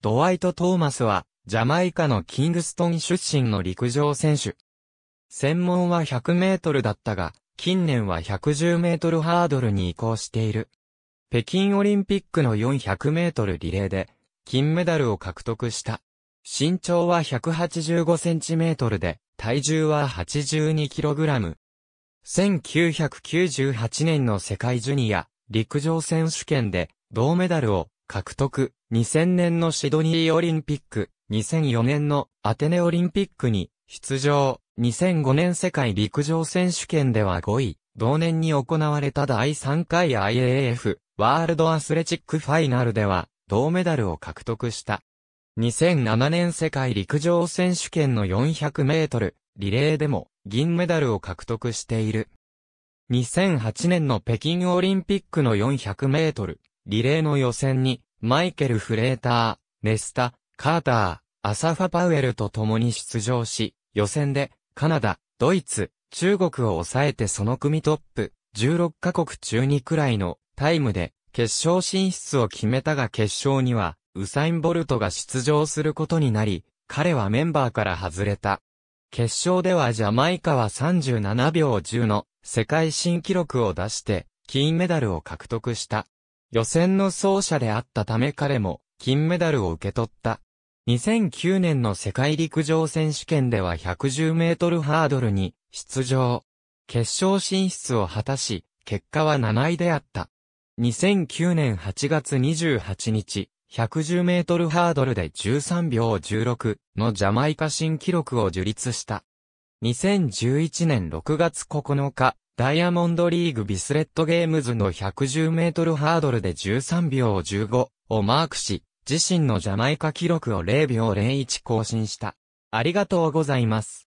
ドワイト・トーマスは、ジャマイカのキングストン出身の陸上選手。専門は100メートルだったが、近年は110メートルハードルに移行している。北京オリンピックの400メートルリレーで、金メダルを獲得した。身長は185センチメートルで、体重は82キログラム。1998年の世界ジュニア陸上選手権で銅メダルを獲得、2000年のシドニーオリンピック、2004年のアテネオリンピックに出場、2005年世界陸上選手権では5位、同年に行われた第3回 IAF ワールドアスレチックファイナルでは銅メダルを獲得した。2007年世界陸上選手権の400メートルリレーでも銀メダルを獲得している。2008年の北京オリンピックの400メートルリレーの予選に、マイケル・フレーター、ネスタ、カーター、アサファ・パウエルと共に出場し、予選で、カナダ、ドイツ、中国を抑えてその組トップ、16カ国中2くらいのタイムで決勝進出を決めたが決勝には、ウサイン・ボルトが出場することになり、彼はメンバーから外れた。決勝ではジャマイカは37秒10の世界新記録を出して、金メダルを獲得した。予選の走者であったため彼も金メダルを受け取った。2009年の世界陸上選手権では110メートルハードルに出場。決勝進出を果たし、結果は7位であった。2009年8月28日、110メートルハードルで13秒16のジャマイカ新記録を樹立した。2011年6月9日、ダイヤモンドリーグビスレットゲームズの110メートルハードルで13秒15をマークし、自身のジャマイカ記録を0秒01更新した。ありがとうございます。